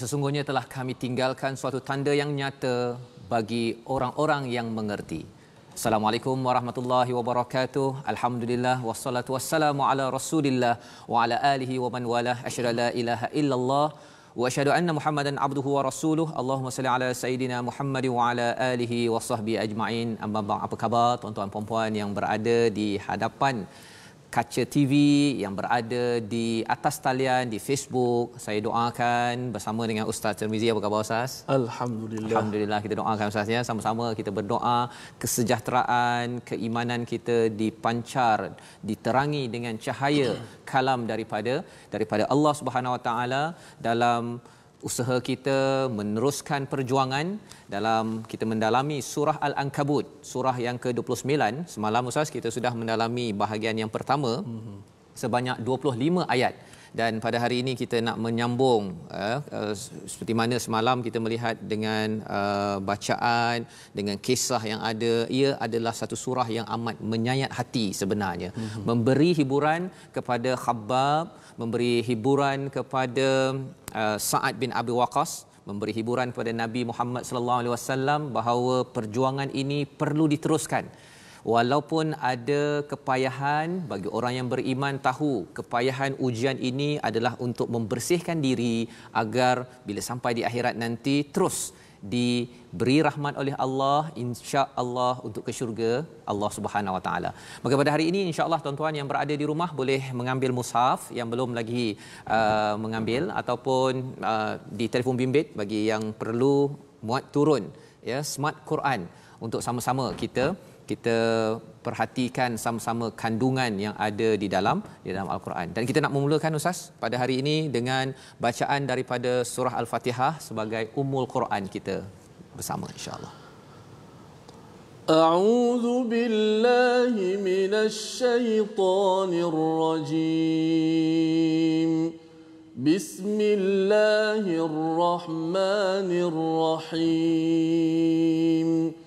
sesungguhnya telah kami tinggalkan suatu tanda yang nyata bagi orang-orang yang mengerti. Assalamualaikum warahmatullahi wabarakatuh. Alhamdulillah wassalatu wassalamu ala Rasulillah wa ala alihi wa man walah. Asyhadu la ilaha illallah wa asyhadu anna Muhammadan abduhu wa rasuluhu. Allahumma salli ala sayidina Muhammad wa ala alihi wa sahbi ajma'in. Amma ba'd. Apa khabar tuan-tuan puan-puan yang berada di hadapan kaca TV yang berada di atas talian di Facebook. Saya doakan bersama dengan Ustaz Tirmizi apa khabar Ustaz? Alhamdulillah. Alhamdulillah kita doakan Ustaz ya. Sama-sama kita berdoa kesejahteraan, keimanan kita dipancar, diterangi dengan cahaya kalam daripada daripada Allah Subhanahu dalam usaha kita meneruskan perjuangan dalam kita mendalami surah al-ankabut surah yang ke-29 semalam ustaz kita sudah mendalami bahagian yang pertama mhm. sebanyak 25 ayat dan pada hari ini kita nak menyambung eh, eh, seperti mana semalam kita melihat dengan eh, bacaan dengan kisah yang ada ia adalah satu surah yang amat menyayat hati sebenarnya mm-hmm. memberi hiburan kepada khabbab memberi hiburan kepada eh, Sa'ad bin Abi Waqqas memberi hiburan kepada Nabi Muhammad sallallahu alaihi wasallam bahawa perjuangan ini perlu diteruskan walaupun ada kepayahan bagi orang yang beriman tahu kepayahan ujian ini adalah untuk membersihkan diri agar bila sampai di akhirat nanti terus diberi rahmat oleh Allah insya-Allah untuk ke syurga Allah Subhanahu wa taala. Maka pada hari ini insya-Allah tuan-tuan yang berada di rumah boleh mengambil mushaf yang belum lagi uh, mengambil ataupun uh, di telefon bimbit bagi yang perlu muat turun ya smart Quran untuk sama-sama kita kita perhatikan sama-sama kandungan yang ada di dalam di dalam al-Quran. Dan kita nak memulakan ustaz pada hari ini dengan bacaan daripada surah al-Fatihah sebagai umul Quran kita bersama insya-Allah. A'udzu billahi minasyaitonir rajim. Bismillahirrahmanirrahim. Bismillahirrahmanirrahim.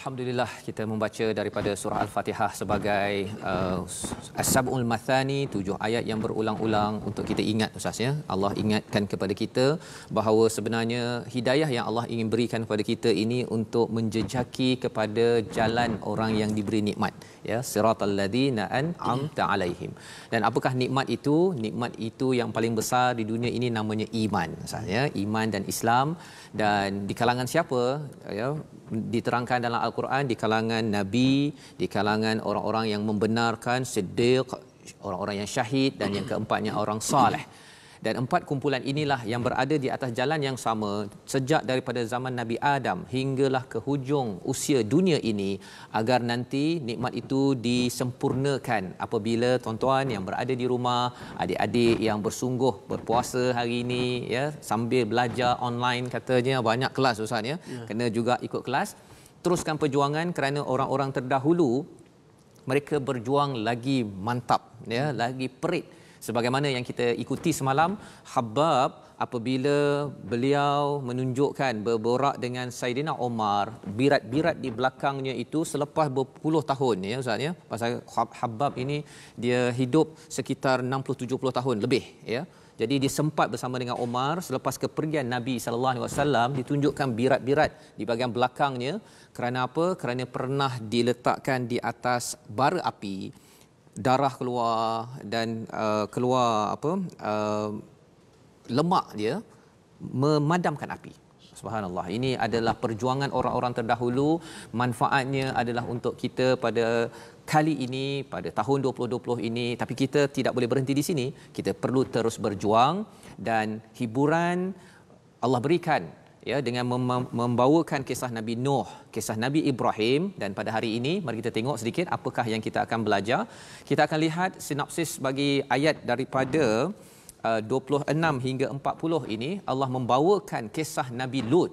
Alhamdulillah kita membaca daripada surah Al-Fatihah sebagai uh, As-Sab'ul Mathani tujuh ayat yang berulang-ulang untuk kita ingat Ustaz ya. Allah ingatkan kepada kita bahawa sebenarnya hidayah yang Allah ingin berikan kepada kita ini untuk menjejaki kepada jalan orang yang diberi nikmat ya siratal ladzina an'amta alaihim. Dan apakah nikmat itu? Nikmat itu yang paling besar di dunia ini namanya iman Ustaz ya. Iman dan Islam dan di kalangan siapa ya diterangkan dalam Al-Quran di kalangan Nabi, di kalangan orang-orang yang membenarkan siddiq, orang-orang yang syahid dan yang keempatnya orang soleh. Dan empat kumpulan inilah yang berada di atas jalan yang sama sejak daripada zaman Nabi Adam hinggalah ke hujung usia dunia ini agar nanti nikmat itu disempurnakan apabila tuan-tuan yang berada di rumah, adik-adik yang bersungguh berpuasa hari ini ya sambil belajar online katanya banyak kelas Ustaz ya, ya. kena juga ikut kelas teruskan perjuangan kerana orang-orang terdahulu mereka berjuang lagi mantap ya lagi perit sebagaimana yang kita ikuti semalam habab apabila beliau menunjukkan berborak dengan Saidina Omar birat-birat di belakangnya itu selepas berpuluh tahun ya ustaz ya pasal habab ini dia hidup sekitar 60 70 tahun lebih ya jadi dia sempat bersama dengan Omar selepas kepergian Nabi sallallahu alaihi wasallam ditunjukkan birat-birat di bahagian belakangnya kerana apa? Kerana pernah diletakkan di atas bara api. Darah keluar dan uh, keluar apa? Uh, lemak dia memadamkan api. Subhanallah. Ini adalah perjuangan orang-orang terdahulu. Manfaatnya adalah untuk kita pada kali ini pada tahun 2020 ini tapi kita tidak boleh berhenti di sini kita perlu terus berjuang dan hiburan Allah berikan ya dengan mem- membawakan kisah Nabi Nuh, kisah Nabi Ibrahim dan pada hari ini mari kita tengok sedikit apakah yang kita akan belajar. Kita akan lihat sinopsis bagi ayat daripada uh, 26 hingga 40 ini Allah membawakan kisah Nabi Lut.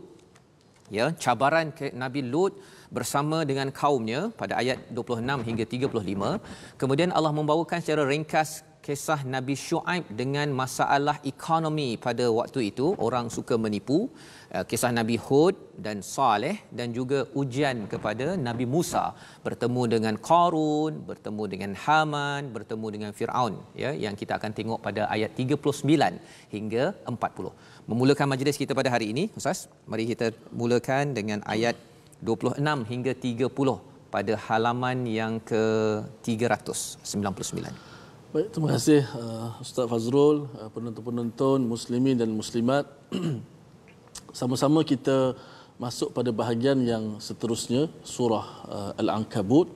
Ya, cabaran Nabi Lut bersama dengan kaumnya pada ayat 26 hingga 35. Kemudian Allah membawakan secara ringkas kisah Nabi Shu'aib dengan masalah ekonomi pada waktu itu. Orang suka menipu. Eh, kisah Nabi Hud dan Saleh dan juga ujian kepada Nabi Musa. Bertemu dengan Qarun, bertemu dengan Haman, bertemu dengan Fir'aun. Ya, yang kita akan tengok pada ayat 39 hingga 40. Memulakan majlis kita pada hari ini, Ustaz. Mari kita mulakan dengan ayat 26 hingga 30 pada halaman yang ke 399. Baik, terima kasih eh, Ustaz Fazrul, eh, penonton-penonton muslimin dan muslimat. Sama-sama kita masuk pada bahagian yang seterusnya surah eh, Al-Ankabut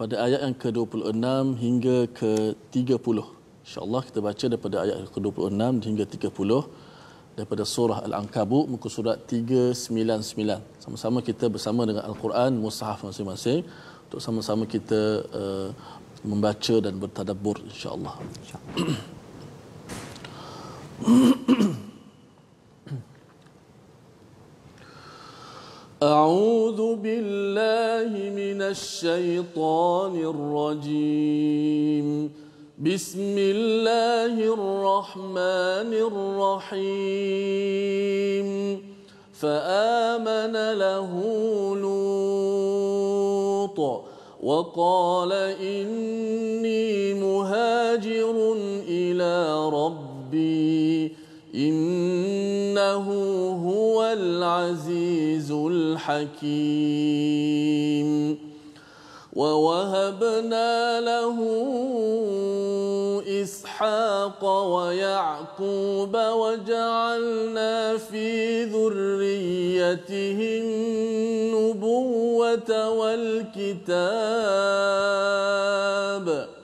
pada ayat yang ke-26 hingga ke-30. InsyaAllah kita baca daripada ayat ke-26 hingga 30 daripada surah Al-Ankabut muka surat 399. Sama-sama kita bersama dengan Al-Quran, mushaf masing-masing untuk sama-sama kita uh, membaca dan bertadabbur insya-Allah. Insya-Allah. أعوذ بالله من الشيطان الرجيم. tuh-tuh بسم الله الرحمن الرحيم فآمن له لوط وقال إني مهاجر إلى ربي إنه هو العزيز الحكيم ووهبنا له إسحاق ويعقوب وجعلنا في ذريته النبوة والكتاب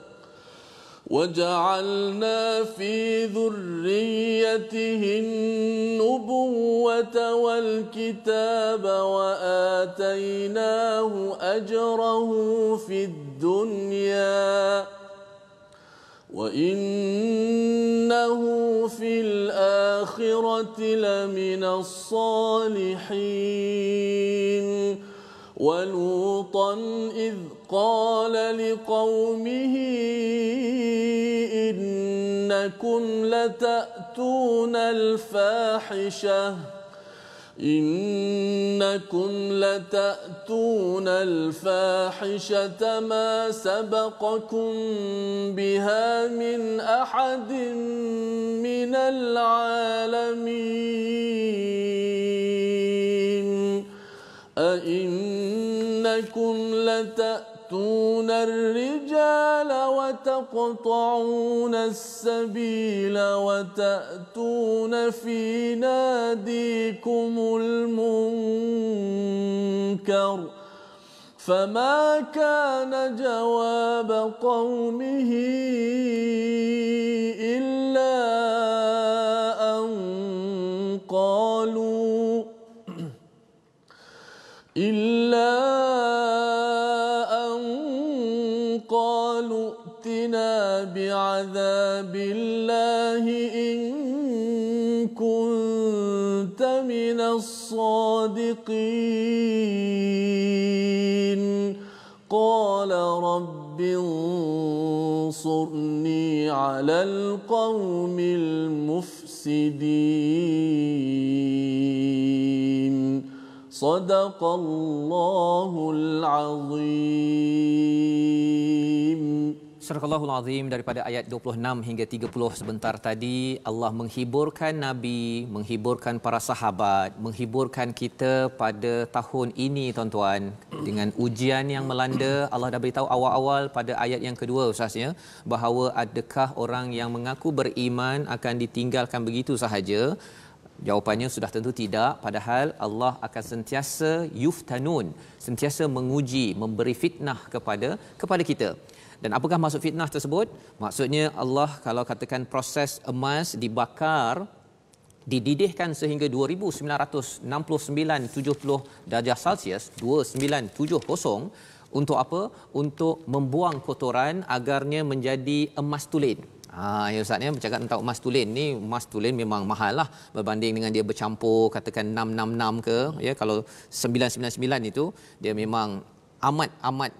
وجعلنا في ذريته النبوة والكتاب وآتيناه أجره في الدنيا وإنه في الآخرة لمن الصالحين ولوطا إذ قال لقومه إنكم لتأتون الفاحشة إنكم لتأتون الفاحشة ما سبقكم بها من أحد من العالمين أئنكم لتأتون تأتون الرجال وتقطعون السبيل وتأتون في ناديكم المنكر فما كان جواب قومه إلا أن قالوا إلا أن فأتنا بعذاب الله إن كنت من الصادقين قال رب انصرني على القوم المفسدين صدق الله العظيم Surah Al-Azim daripada ayat 26 hingga 30 sebentar tadi Allah menghiburkan nabi, menghiburkan para sahabat, menghiburkan kita pada tahun ini tuan-tuan dengan ujian yang melanda. Allah dah beritahu awal-awal pada ayat yang kedua ustaz bahawa adakah orang yang mengaku beriman akan ditinggalkan begitu sahaja? Jawapannya sudah tentu tidak padahal Allah akan sentiasa yuftanun, sentiasa menguji, memberi fitnah kepada kepada kita. Dan apakah maksud fitnah tersebut? Maksudnya Allah kalau katakan proses emas dibakar dididihkan sehingga 296970 darjah Celsius 2970 untuk apa? Untuk membuang kotoran agarnya menjadi emas tulen. Ha, ya Ustaz ni ya, bercakap tentang emas tulen ni emas tulen memang mahal lah berbanding dengan dia bercampur katakan 666 ke ya kalau 999 itu dia memang amat amat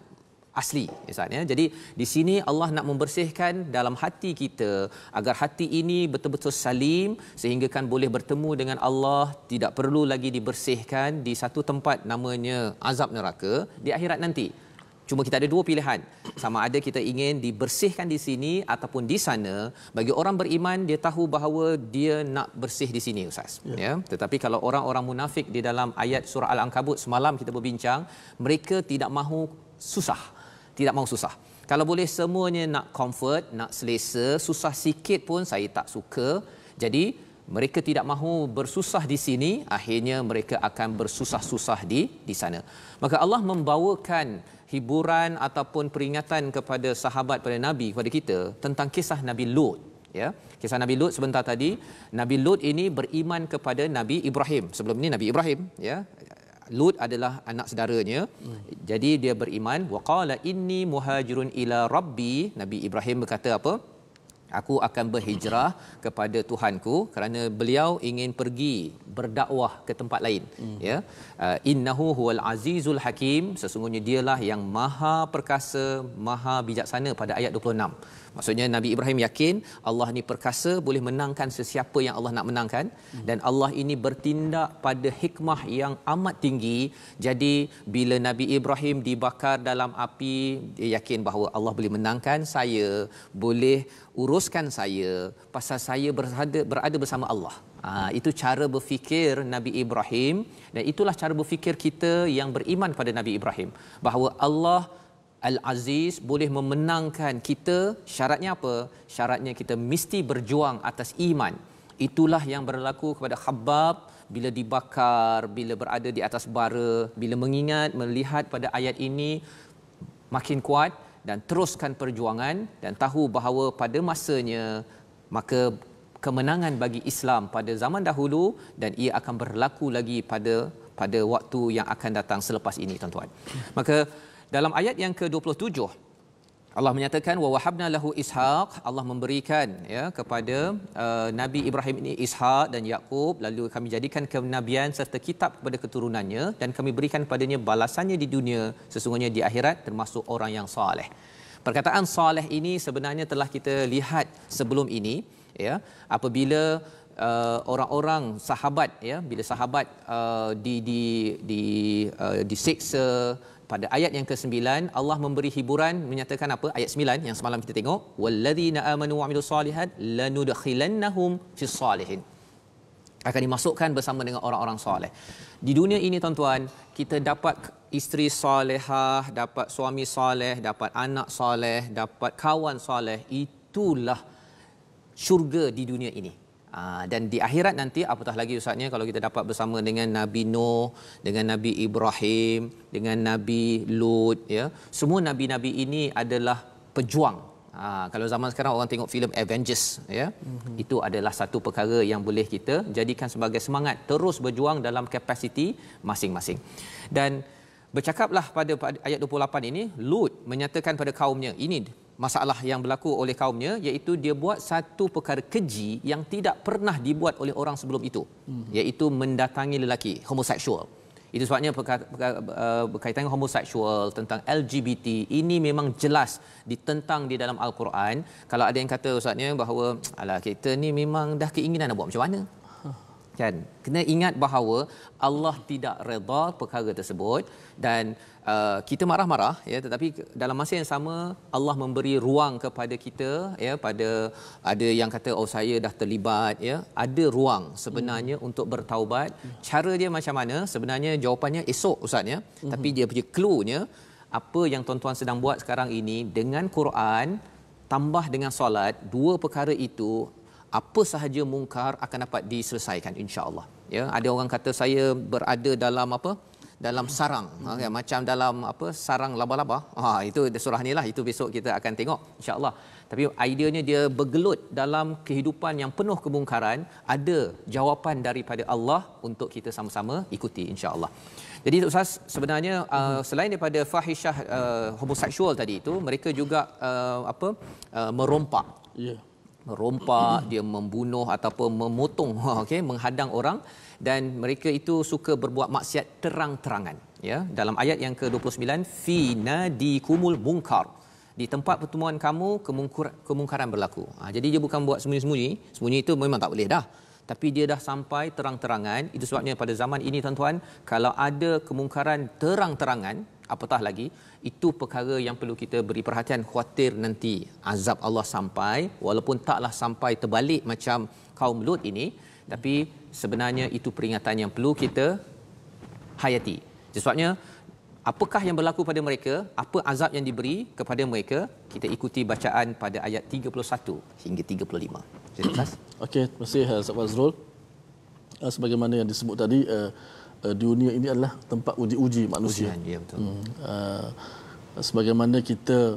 asli ya Ustaz ya. Jadi di sini Allah nak membersihkan dalam hati kita agar hati ini betul-betul salim sehingga kan boleh bertemu dengan Allah tidak perlu lagi dibersihkan di satu tempat namanya azab neraka di akhirat nanti. Cuma kita ada dua pilihan. Sama ada kita ingin dibersihkan di sini ataupun di sana. Bagi orang beriman dia tahu bahawa dia nak bersih di sini Ustaz. Ya. ya. Tetapi kalau orang-orang munafik di dalam ayat surah Al-Ankabut semalam kita berbincang, mereka tidak mahu susah tidak mahu susah. Kalau boleh semuanya nak comfort, nak selesa, susah sikit pun saya tak suka. Jadi mereka tidak mahu bersusah di sini, akhirnya mereka akan bersusah-susah di di sana. Maka Allah membawakan hiburan ataupun peringatan kepada sahabat pada Nabi kepada kita tentang kisah Nabi Lot. ya kisah Nabi Lot sebentar tadi Nabi Lot ini beriman kepada Nabi Ibrahim sebelum ini Nabi Ibrahim ya Lut adalah anak saudaranya. Hmm. Jadi dia beriman waqala inni muhajirun ila rabbi. Nabi Ibrahim berkata apa? Aku akan berhijrah kepada Tuhanku kerana beliau ingin pergi berdakwah ke tempat lain. Hmm. Ya. Uh, innahu huwal azizul hakim. Sesungguhnya dialah yang maha perkasa, maha bijaksana pada ayat 26. Maksudnya Nabi Ibrahim yakin Allah ni perkasa boleh menangkan sesiapa yang Allah nak menangkan dan Allah ini bertindak pada hikmah yang amat tinggi. Jadi bila Nabi Ibrahim dibakar dalam api, dia yakin bahawa Allah boleh menangkan saya, boleh uruskan saya pasal saya berada, berada bersama Allah. Ha, itu cara berfikir Nabi Ibrahim dan itulah cara berfikir kita yang beriman pada Nabi Ibrahim bahawa Allah Al-Aziz boleh memenangkan kita syaratnya apa syaratnya kita mesti berjuang atas iman itulah yang berlaku kepada Khabbab bila dibakar bila berada di atas bara bila mengingat melihat pada ayat ini makin kuat dan teruskan perjuangan dan tahu bahawa pada masanya maka kemenangan bagi Islam pada zaman dahulu dan ia akan berlaku lagi pada pada waktu yang akan datang selepas ini tuan-tuan maka dalam ayat yang ke-27 Allah menyatakan wa wahabna lahu ishaq Allah memberikan ya kepada uh, Nabi Ibrahim ini Ishaq dan Yakub lalu kami jadikan kenabian serta kitab kepada keturunannya dan kami berikan padanya balasannya di dunia sesungguhnya di akhirat termasuk orang yang soleh. Perkataan soleh ini sebenarnya telah kita lihat sebelum ini ya apabila Uh, orang-orang sahabat ya bila sahabat uh, di di di uh, disiksa pada ayat yang ke-9 Allah memberi hiburan menyatakan apa ayat 9 yang semalam kita tengok wallazina amanu wa'amilussalihat lanudkhilannahum fis salihin akan dimasukkan bersama dengan orang-orang soleh. Di dunia ini tuan-tuan, kita dapat isteri solehah, dapat suami soleh, dapat anak soleh, dapat kawan soleh, itulah syurga di dunia ini. Ah, dan di akhirat nanti apatah lagi ustaznya kalau kita dapat bersama dengan Nabi Nuh, dengan Nabi Ibrahim, dengan Nabi Lut ya. Semua nabi-nabi ini adalah pejuang. Ha, kalau zaman sekarang orang tengok filem Avengers ya. Mm-hmm. Itu adalah satu perkara yang boleh kita jadikan sebagai semangat terus berjuang dalam kapasiti masing-masing. Dan bercakaplah pada ayat 28 ini Lut menyatakan pada kaumnya ini masalah yang berlaku oleh kaumnya iaitu dia buat satu perkara keji yang tidak pernah dibuat oleh orang sebelum itu hmm. iaitu mendatangi lelaki homoseksual itu sebabnya uh, berkaitan homoseksual tentang LGBT ini memang jelas ditentang di dalam al-Quran kalau ada yang kata ustaznya bahawa ala kita ni memang dah keinginan nak buat macam mana kan kena ingat bahawa Allah tidak redha perkara tersebut dan uh, kita marah-marah ya tetapi dalam masa yang sama Allah memberi ruang kepada kita ya pada ada yang kata oh saya dah terlibat ya ada ruang sebenarnya hmm. untuk bertaubat cara dia macam mana sebenarnya jawapannya esok ustaz ya hmm. tapi dia punya cluenya apa yang tuan-tuan sedang buat sekarang ini dengan Quran tambah dengan solat dua perkara itu apa sahaja mungkar akan dapat diselesaikan insyaallah ya ada orang kata saya berada dalam apa dalam sarang hmm. Ha, okay, ya, macam dalam apa sarang laba-laba ha itu surah ni lah itu besok kita akan tengok insya Allah. tapi ideanya dia bergelut dalam kehidupan yang penuh kemungkaran ada jawapan daripada Allah untuk kita sama-sama ikuti insya Allah. jadi ustaz sebenarnya uh, selain daripada fahishah uh, homoseksual tadi itu mereka juga uh, apa uh, merompak ya yeah merompak, dia membunuh ataupun memotong, okey, menghadang orang dan mereka itu suka berbuat maksiat terang-terangan, ya. Dalam ayat yang ke-29, fi nadi kumul munkar. Di tempat pertemuan kamu kemungkaran berlaku. Ha, jadi dia bukan buat sembunyi-sembunyi, sembunyi itu memang tak boleh dah. Tapi dia dah sampai terang-terangan. Itu sebabnya pada zaman ini tuan-tuan, kalau ada kemungkaran terang-terangan, apatah lagi itu perkara yang perlu kita beri perhatian khuatir nanti azab Allah sampai walaupun taklah sampai terbalik macam kaum Lut ini tapi sebenarnya itu peringatan yang perlu kita hayati sebabnya apakah yang berlaku pada mereka apa azab yang diberi kepada mereka kita ikuti bacaan pada ayat 31 hingga 35 Okey, terima kasih Ustaz Fazrul. Ah, sebagaimana yang disebut tadi, uh, Eh, dunia ini adalah tempat uji-uji manusia. Ujian, ya betul. Hmm. Uh, sebagaimana kita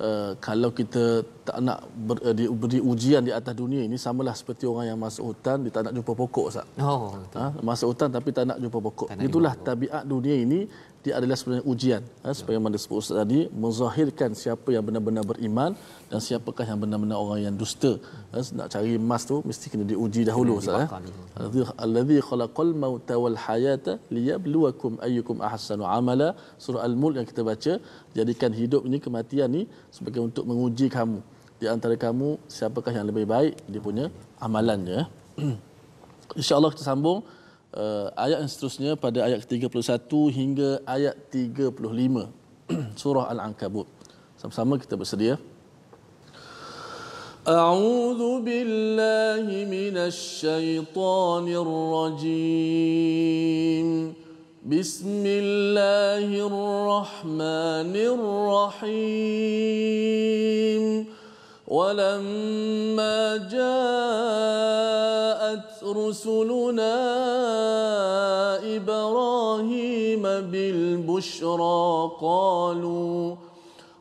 uh, kalau kita tak nak ber, uh, diberi ujian di atas dunia ini samalah seperti orang yang masuk hutan dia tak nak jumpa pokok sah. Oh. Ha? Masuk hutan tapi tak nak jumpa pokok. Tak Itulah jumpa pokok. tabiat dunia ini dia adalah sebenarnya ujian ha, supaya sebagaimana disebut Ustaz tadi menzahirkan siapa yang benar-benar beriman dan siapakah yang benar-benar orang yang dusta ha, nak cari emas tu mesti kena diuji dahulu ha. al alladhi khalaqal mauta wal hayata liyabluwakum ayyukum ahsanu amala surah al-mulk yang kita baca jadikan hidup ini kematian ni sebagai untuk menguji kamu di antara kamu siapakah yang lebih baik dia punya amalannya insyaallah kita sambung uh, ayat yang seterusnya pada ayat ke-31 hingga ayat 35 surah al-ankabut sama-sama kita bersedia a'udzu billahi minasy syaithanir rajim bismillahirrahmanirrahim ولما جاءت رسلنا إبراهيم بالبشرى قالوا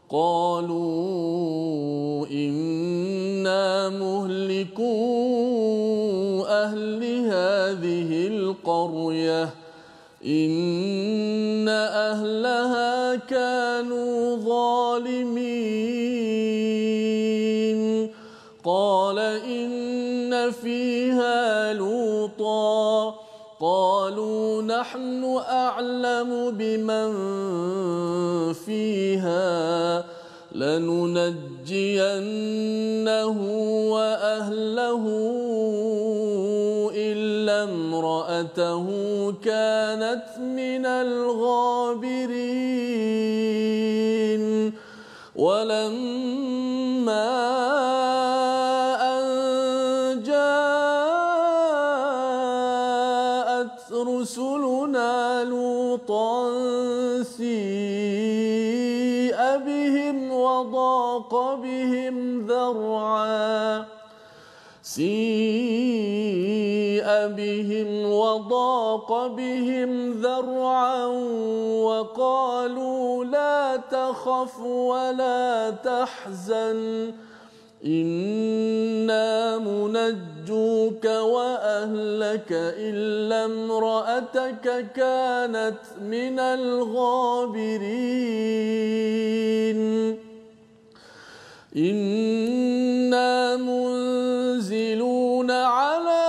قالوا إنا مهلكو أهل هذه القرية نحن أعلم بمن فيها لننجينه وأهله إلا امرأته كانت من الغابرين ولم سيء بهم وضاق بهم ذرعا وقالوا لا تخف ولا تحزن إنا منجوك وأهلك إلا امرأتك كانت من الغابرين إنا منزلون على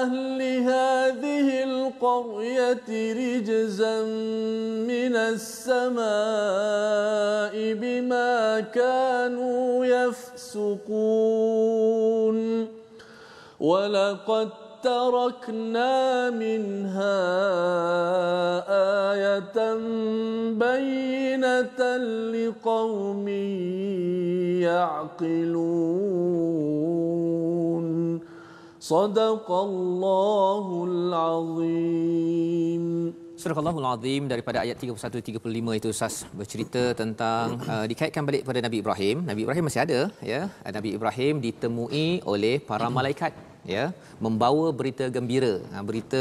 أهل هذه القرية رجزا من السماء بما كانوا يفسقون ولقد تركنا منها آية بينة لقوم يعقلون صدق الله العظيم Surah Allahul Azim daripada ayat 31 35 itu Ustaz bercerita tentang uh, dikaitkan balik kepada Nabi Ibrahim. Nabi Ibrahim masih ada ya. Nabi Ibrahim ditemui oleh para malaikat ya membawa berita gembira ha, berita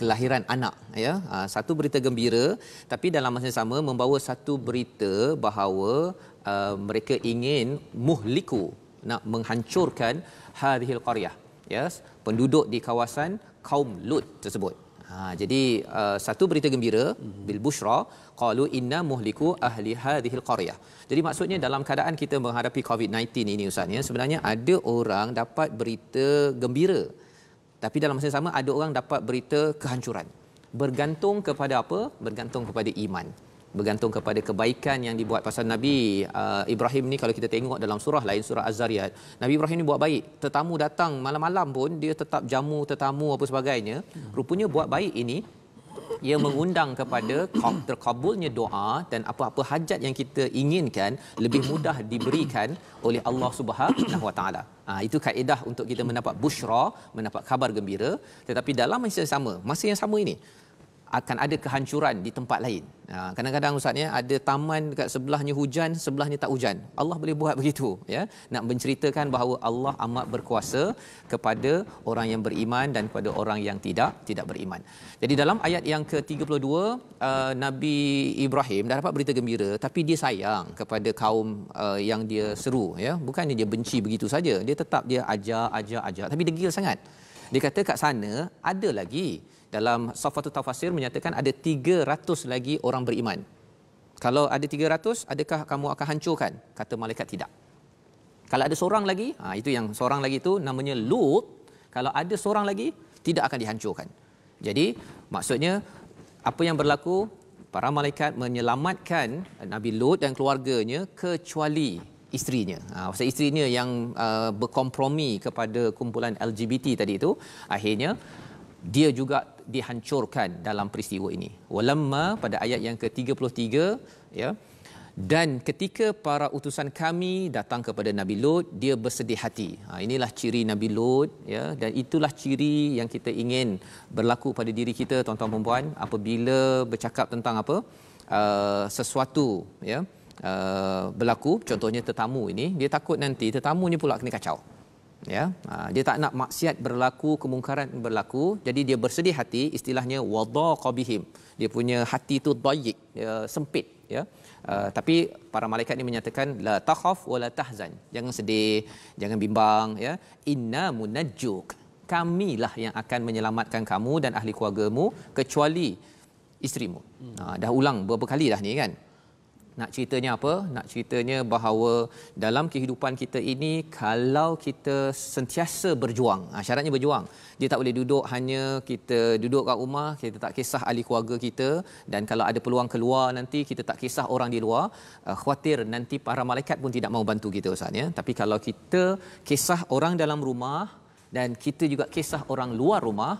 kelahiran anak ya ha, satu berita gembira tapi dalam masa yang sama membawa satu berita bahawa uh, mereka ingin muhliku nak menghancurkan hadhil qaryah ya penduduk di kawasan kaum lut tersebut Ha, jadi uh, satu berita gembira hmm bil bushra qalu inna muhliku ahli hadhil qaryah. Jadi maksudnya dalam keadaan kita menghadapi COVID-19 ini Ustaz ya, sebenarnya ada orang dapat berita gembira. Tapi dalam masa yang sama ada orang dapat berita kehancuran. Bergantung kepada apa? Bergantung kepada iman bergantung kepada kebaikan yang dibuat pasal Nabi uh, Ibrahim ni kalau kita tengok dalam surah lain surah Az-Zariyat Nabi Ibrahim ni buat baik tetamu datang malam-malam pun dia tetap jamu tetamu apa sebagainya rupanya buat baik ini ia mengundang kepada terkabulnya doa dan apa-apa hajat yang kita inginkan lebih mudah diberikan oleh Allah Subhanahu Wa Taala. Ha, itu kaedah untuk kita mendapat bushra, mendapat kabar gembira. Tetapi dalam masa yang sama, masa yang sama ini, akan ada kehancuran di tempat lain. Ha, kadang-kadang ustaznya ada taman dekat sebelahnya hujan, sebelahnya tak hujan. Allah boleh buat begitu, ya. Nak menceritakan bahawa Allah amat berkuasa kepada orang yang beriman dan kepada orang yang tidak tidak beriman. Jadi dalam ayat yang ke-32, uh, Nabi Ibrahim dah dapat berita gembira tapi dia sayang kepada kaum uh, yang dia seru, ya. Bukannya dia benci begitu saja. Dia tetap dia ajar, ajar, ajar tapi degil sangat. Dia kata kat sana ada lagi dalam Safatul Tafasir menyatakan ada 300 lagi orang beriman. Kalau ada 300, adakah kamu akan hancurkan? Kata malaikat tidak. Kalau ada seorang lagi, ha, itu yang seorang lagi itu namanya Lut. Kalau ada seorang lagi, tidak akan dihancurkan. Jadi maksudnya apa yang berlaku para malaikat menyelamatkan Nabi Lut dan keluarganya kecuali isterinya. Ah ha, pasal isterinya yang uh, berkompromi kepada kumpulan LGBT tadi itu akhirnya dia juga dihancurkan dalam peristiwa ini. Walamma pada ayat yang ke-33 ya. Dan ketika para utusan kami datang kepada Nabi Lut, dia bersedih hati. Ha, inilah ciri Nabi Lut ya dan itulah ciri yang kita ingin berlaku pada diri kita tuan-tuan puan-puan apabila bercakap tentang apa uh, sesuatu ya uh, berlaku contohnya tetamu ini dia takut nanti tetamunya pula kena kacau ya ha, dia tak nak maksiat berlaku kemungkaran berlaku jadi dia bersedih hati istilahnya wadaqa bihim dia punya hati tu dayik ya, sempit ya ha, tapi para malaikat ini menyatakan la takhaf wa la tahzan jangan sedih jangan bimbang ya inna munajjuk kamilah yang akan menyelamatkan kamu dan ahli keluargamu kecuali isterimu hmm. Ha, dah ulang beberapa kali dah ni kan nak ceritanya apa? Nak ceritanya bahawa dalam kehidupan kita ini kalau kita sentiasa berjuang, ha, syaratnya berjuang. Dia tak boleh duduk hanya kita duduk kat rumah, kita tak kisah ahli keluarga kita dan kalau ada peluang keluar nanti kita tak kisah orang di luar, eh, khuatir nanti para malaikat pun tidak mau bantu kita usahanya. Tapi kalau kita kisah orang dalam rumah dan kita juga kisah orang luar rumah,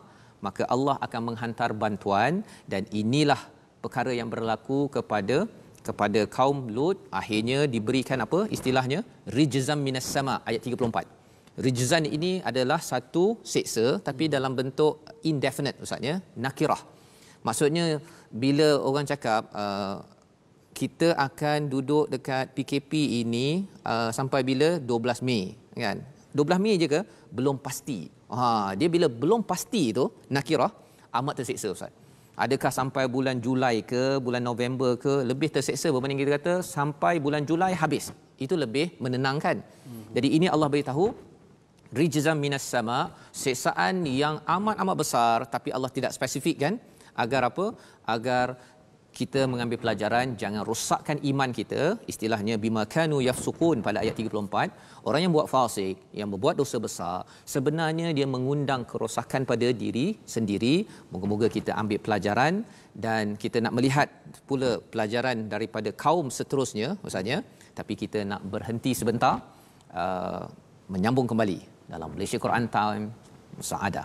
maka Allah akan menghantar bantuan dan inilah perkara yang berlaku kepada kepada kaum Lut akhirnya diberikan apa istilahnya rijzan minas sama ayat 34 rijzan ini adalah satu seksa tapi dalam bentuk indefinite maksudnya nakirah maksudnya bila orang cakap uh, kita akan duduk dekat PKP ini uh, sampai bila 12 Mei kan 12 Mei je ke belum pasti ha dia bila belum pasti tu nakirah amat tersiksa ustaz adakah sampai bulan Julai ke bulan November ke lebih terseksa berbanding kita kata sampai bulan Julai habis itu lebih menenangkan hmm. jadi ini Allah beritahu rijzan minas sama seksaan yang amat amat besar tapi Allah tidak spesifik kan agar apa agar kita mengambil pelajaran jangan rosakkan iman kita istilahnya bimakanu yafsukun pada ayat 34 orang yang buat fasik yang membuat dosa besar sebenarnya dia mengundang kerosakan pada diri sendiri moga-moga kita ambil pelajaran dan kita nak melihat pula pelajaran daripada kaum seterusnya maksudnya tapi kita nak berhenti sebentar uh, menyambung kembali dalam Malaysia Quran Time Musaada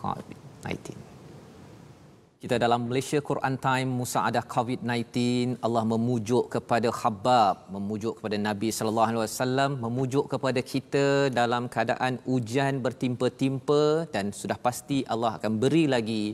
COVID-19. Kita dalam Malaysia Quran Time Musa'adah COVID-19 Allah memujuk kepada Habab, memujuk kepada Nabi sallallahu alaihi wasallam memujuk kepada kita dalam keadaan hujan bertimpa-timpa dan sudah pasti Allah akan beri lagi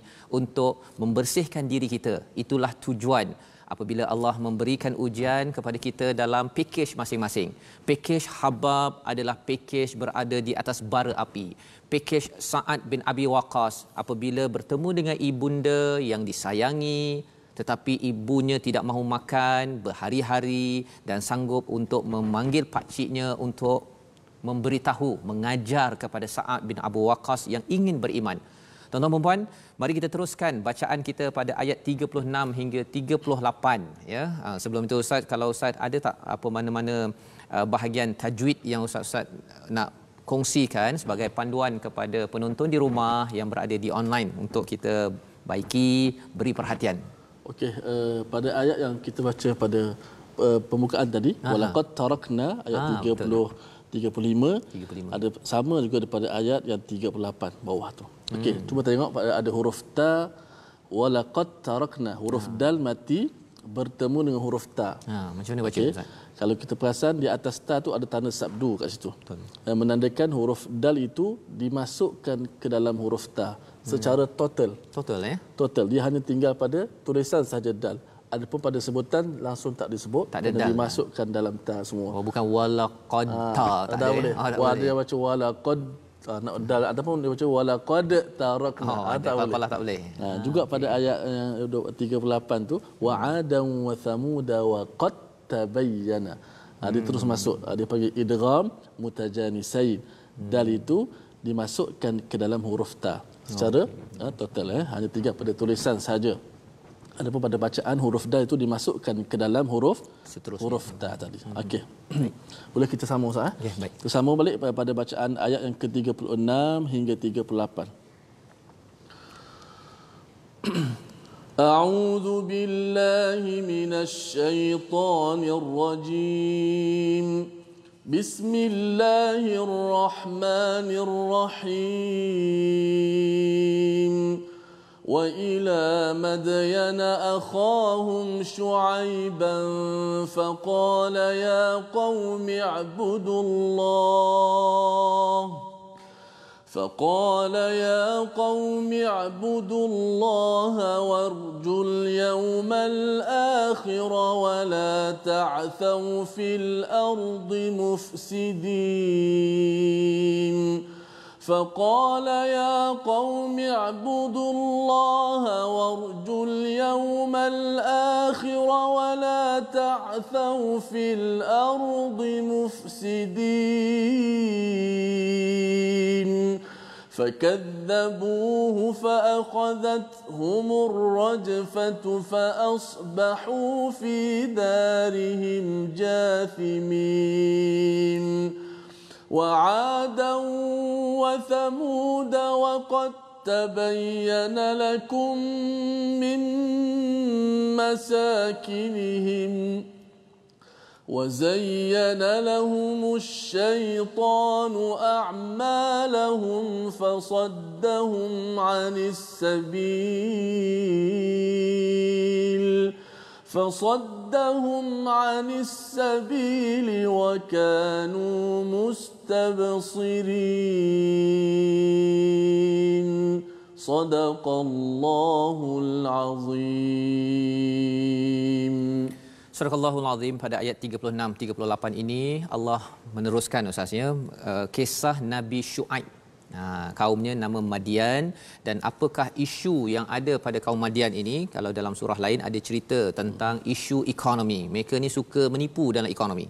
untuk membersihkan diri kita itulah tujuan apabila Allah memberikan ujian kepada kita dalam package masing-masing. Package Habab adalah package berada di atas bara api. Package Sa'ad bin Abi Waqas apabila bertemu dengan ibunda yang disayangi tetapi ibunya tidak mahu makan berhari-hari dan sanggup untuk memanggil pakciknya untuk memberitahu, mengajar kepada Sa'ad bin Abu Waqas yang ingin beriman. Tuan-tuan dan puan, mari kita teruskan bacaan kita pada ayat 36 hingga 38 ya. Ah, sebelum itu Ustaz, kalau Ustaz ada tak apa mana-mana ah, bahagian tajwid yang Ustaz-ustaz nak kongsikan sebagai panduan kepada penonton di rumah yang berada di online untuk kita baiki, beri perhatian. Okey, uh, pada ayat yang kita baca pada uh, eh, pembukaan tadi, ah, walaqad tarakna ayat ha, 30 betul. 35, 35 ada sama juga daripada ayat yang 38 bawah tu. Okey, hmm. cuba tengok ada huruf ta walaqad tarakna. Huruf ha. dal mati bertemu dengan huruf ta. Ha, macam mana baca okay. Kalau kita perasan di atas ta tu ada tanda sabdu kat situ. Betul. Eh, menandakan huruf dal itu dimasukkan ke dalam huruf ta secara hmm. total. Total eh? Total. Dia hanya tinggal pada tulisan saja dal. Adapun pada sebutan langsung tak disebut tak ada dan eh? dimasukkan dalam ta semua. Oh, bukan walaqad ah, ta. Ha, tak ada. Eh? Boleh. Oh, Ada yang macam walaqad tak ah, nak dal ataupun dia macam wala qad tarakna oh, ha, tak, boleh. tak boleh. Ha, ha, juga okay. pada ayat yang eh, 38 tu wa adam wa thamud wa qad tabayyana. Ha, dia hmm. terus masuk. Ha, dia panggil idgham mutajanisain. Hmm. Dal itu dimasukkan ke dalam huruf ta oh, secara okay. ha, total eh hanya tiga pada tulisan saja. Adapun pada bacaan huruf dal itu dimasukkan ke dalam huruf Seterusnya. huruf ta tadi. Hmm. Okey. Boleh kita sambung Ustaz? Eh? Ya, baik. Kita sambung balik pada, pada bacaan ayat yang ke-36 hingga 38. أعوذ بالله من الشيطان الرجيم بسم الله الرحمن الرحيم وإلى مدين أخاهم شعيبا فقال يا قوم اعبدوا الله فقال يا قوم اعبدوا الله وارجوا اليوم الآخر ولا تعثوا في الأرض مفسدين فقال يا قوم اعبدوا الله وارجوا اليوم الآخر ولا تعثوا في الأرض مفسدين فكذبوه فأخذتهم الرجفة فأصبحوا في دارهم جاثمين وعادا وثمود وقد تبين لكم من مساكنهم وزين لهم الشيطان أعمالهم فصدهم عن السبيل فصدهم عن السبيل وكانوا مستبصرين صدق الله العظيم Surah Allahul Azim pada ayat 36 38 ini Allah meneruskan ustaz ya uh, kisah Nabi Syuaib Ha, kaumnya nama Madian dan apakah isu yang ada pada kaum Madian ini kalau dalam surah lain ada cerita tentang isu ekonomi mereka ni suka menipu dalam ekonomi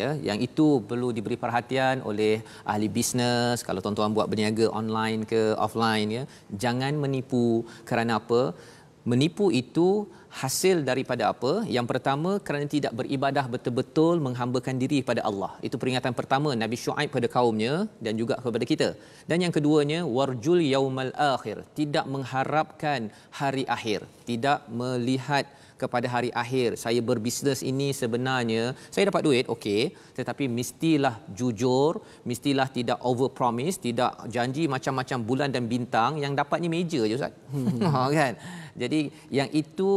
ya yang itu perlu diberi perhatian oleh ahli bisnes kalau tuan-tuan buat berniaga online ke offline ya jangan menipu kerana apa Menipu itu hasil daripada apa? Yang pertama kerana tidak beribadah betul-betul menghambakan diri kepada Allah. Itu peringatan pertama Nabi Shu'aib kepada kaumnya dan juga kepada kita. Dan yang keduanya, warjul yaumal akhir. Tidak mengharapkan hari akhir. Tidak melihat kepada hari akhir saya berbisnes ini sebenarnya saya dapat duit okey tetapi mestilah jujur mestilah tidak over promise tidak janji macam-macam bulan dan bintang yang dapatnya meja je ustaz hmm. ha kan jadi yang itu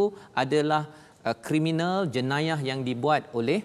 adalah uh, kriminal jenayah yang dibuat oleh